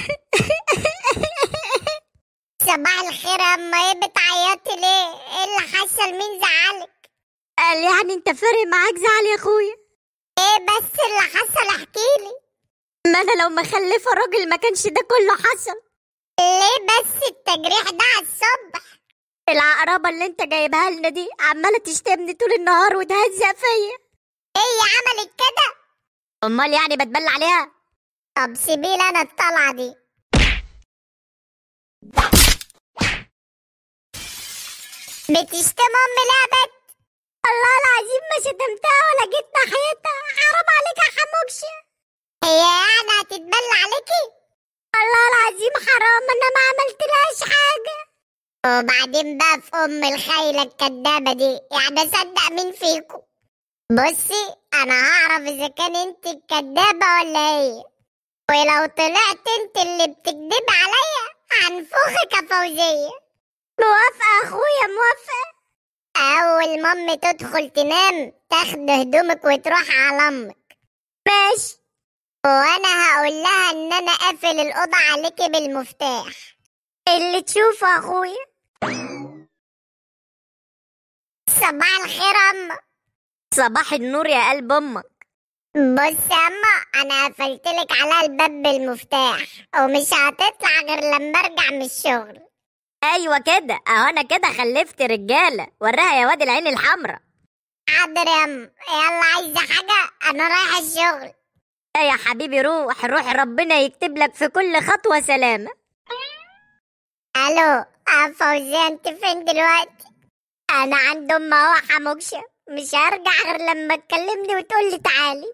صباح الخير يا اما ايه بتعيطي ليه ايه اللي حصل مين زعلك قال يعني انت فارق معاك زعل يا اخويا ايه بس اللي حصل احكيلي ما انا لو مخلفه راجل ما كانش ده كله حصل ليه بس التجريح ده على الصبح العقربه اللي انت جايبها لنا دي عماله تشتمني طول النهار وتهزق فيا هي إيه عملت كده امال يعني بتبلى عليها طب سيبي انا الطلعه دي بتشتم ام لعبت الله العظيم ما شتمتها ولا جيت ناحيتها حرام عليك يا حموكشة هي يعني هتتبلى عليكي الله العظيم حرام انا ما عملتلهاش حاجه وبعدين بقى في ام الخايله الكدابه دي يعني اصدق مين فيكم بصي انا هعرف اذا كان انت الكدابه ولا هي ولو طلعت انت اللي بتكدب عليا هنفخك يا فوزية موافقة اخويا موافقة اول ما امي تدخل تنام تاخد هدومك وتروح على امك ماشي وانا هقول لها ان انا قافل الاوضه عليكي بالمفتاح اللي تشوفه اخويا صباح الخير يا اما صباح النور يا قلب امك بص يا اما انا قفلتلك على الباب بالمفتاح ومش هتطلع غير لما ارجع من الشغل ايوه كده اهو انا كده خلفت رجاله وراها يا واد العين الحمراء حاضر يا ام يلا عايزه حاجه انا رايحه الشغل لا إيه يا حبيبي روح روح ربنا يكتب لك في كل خطوه سلامه الو آه، فوزيه انت فين دلوقتي انا عند ام حموكشه مش هرجع غير لما تكلمني وتقولي تعالي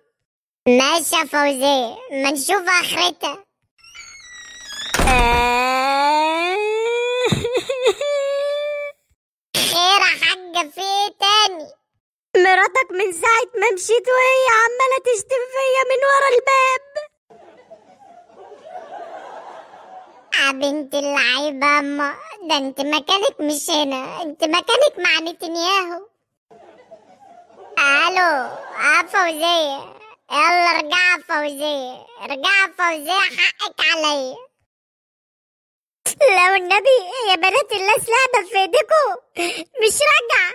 ماشي يا فوزي ما نشوف اخرتها خير يا حاجة في ايه تاني مراتك من ساعة ما مشيت وهي عمالة تشتم فيا من ورا الباب آه، بنت اللعيبة أما ده انت مكانك مش هنا انت مكانك مع نتنياهو الو يا آه، فوزية يلا ارجع فوزية ارجع فوزية حقك عليا لو النبي يا بنات الناس لعبة في ايديكو مش رجع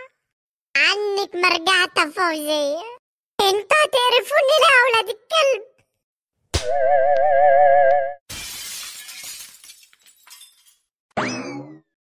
عنك ما رجعت فوزية انتوا هتقرفوني ليه يا ولاد الكلب